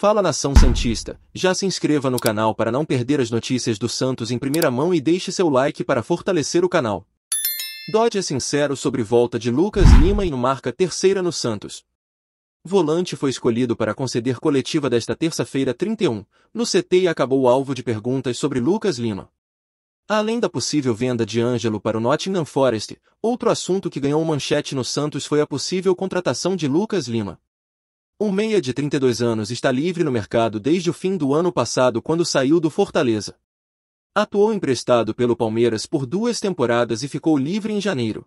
Fala Nação Santista, já se inscreva no canal para não perder as notícias do Santos em primeira mão e deixe seu like para fortalecer o canal. Dodge é sincero sobre volta de Lucas Lima e no marca terceira no Santos. Volante foi escolhido para conceder coletiva desta terça-feira 31, no CT e acabou alvo de perguntas sobre Lucas Lima. Além da possível venda de Ângelo para o Nottingham Forest, outro assunto que ganhou manchete no Santos foi a possível contratação de Lucas Lima. Um meia de 32 anos está livre no mercado desde o fim do ano passado quando saiu do Fortaleza. Atuou emprestado pelo Palmeiras por duas temporadas e ficou livre em janeiro.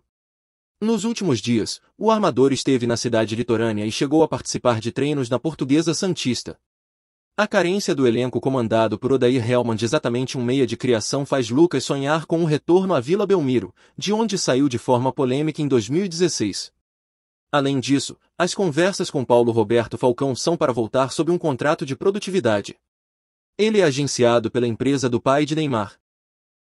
Nos últimos dias, o armador esteve na cidade litorânea e chegou a participar de treinos na Portuguesa Santista. A carência do elenco comandado por Odair Helmand exatamente um meia de criação faz Lucas sonhar com um retorno à Vila Belmiro, de onde saiu de forma polêmica em 2016. Além disso, as conversas com Paulo Roberto Falcão são para voltar sob um contrato de produtividade. Ele é agenciado pela empresa do pai de Neymar.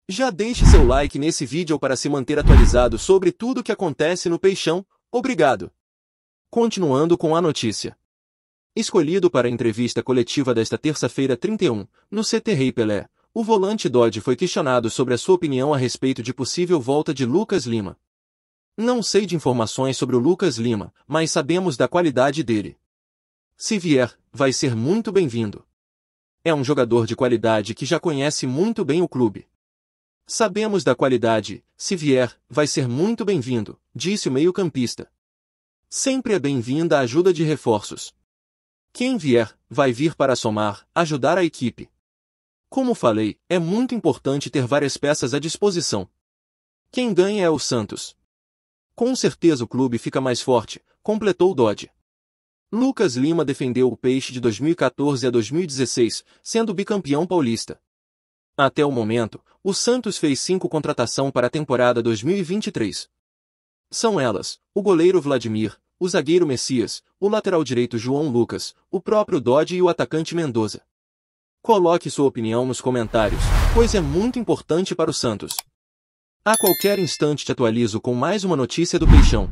Já deixe seu like nesse vídeo para se manter atualizado sobre tudo o que acontece no Peixão, obrigado! Continuando com a notícia. Escolhido para a entrevista coletiva desta terça-feira 31, no CT Rei Pelé, o volante Dodge foi questionado sobre a sua opinião a respeito de possível volta de Lucas Lima. Não sei de informações sobre o Lucas Lima, mas sabemos da qualidade dele. Se vier, vai ser muito bem-vindo. É um jogador de qualidade que já conhece muito bem o clube. Sabemos da qualidade, se vier, vai ser muito bem-vindo, disse o meio-campista. Sempre é bem-vinda a ajuda de reforços. Quem vier, vai vir para somar, ajudar a equipe. Como falei, é muito importante ter várias peças à disposição. Quem ganha é o Santos. Com certeza o clube fica mais forte, completou Dodge. Lucas Lima defendeu o Peixe de 2014 a 2016, sendo bicampeão paulista. Até o momento, o Santos fez cinco contratação para a temporada 2023. São elas, o goleiro Vladimir, o zagueiro Messias, o lateral direito João Lucas, o próprio Dodge e o atacante Mendoza. Coloque sua opinião nos comentários, pois é muito importante para o Santos. A qualquer instante te atualizo com mais uma notícia do Peixão.